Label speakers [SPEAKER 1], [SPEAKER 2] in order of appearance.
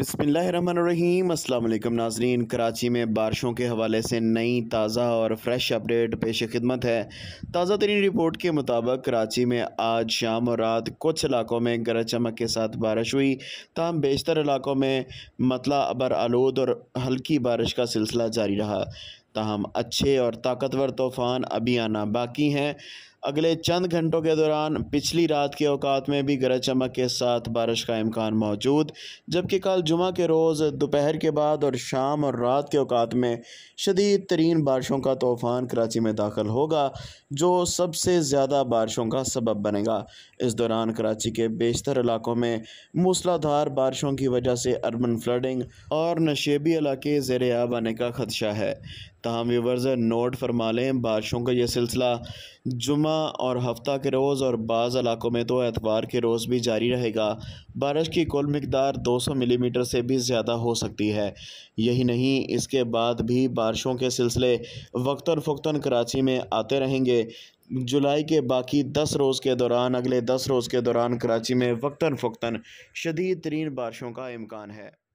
[SPEAKER 1] अस्सलाम अल्लाम नाजरीन कराची में बारिशों के हवाले से नई ताज़ा और फ्रेश अपडेट पेश खिदमत है ताज़ा तरीन रिपोर्ट के मुताबिक कराची में आज शाम और रात कुछ इलाकों में गरज चमक के साथ बारिश हुई तमाम बेशतर इलाकों में मतला अबर आलूद और हल्की बारिश का सिलसिला जारी रहा तहम अच्छे और ताकतवर तूफ़ान अभी आना बाकी हैं अगले चंद घंटों के दौरान पिछली रात के अवकात में भी गरज चमक के साथ बारिश का इम्कान मौजूद जबकि कल जुमा के रोज़ दोपहर के बाद और शाम और रात के अवकात में शदीद तरीन बारिशों का तूफ़ान कराची में दाखिल होगा जो सबसे ज़्यादा बारिशों का सबब बनेगा इस दौरान कराची के बेशतर इलाकों में मूसलाधार बारिशों की वजह से अर्बन फ्लडिंग और नशेबी इलाके जेर आब आने का खदशा है तमाम व्यूवर्स नोट फरमा लें बारिशों का यह सिलसिला जुमा और हफ्ता के रोज़ और बाज़ इलाकों में तो एतवार के रोज़ भी जारी रहेगा बारिश की कुल मकदार 200 मिलीमीटर से भी ज़्यादा हो सकती है यही नहीं इसके बाद भी बारिशों के सिलसिले वक्ता फ़क्ता कराची में आते रहेंगे जुलाई के बाकी दस रोज़ के दौरान अगले दस रोज़ के दौरान कराची में वक्ता फ़क्ता शदीद तरीन बारिशों का इम्कान है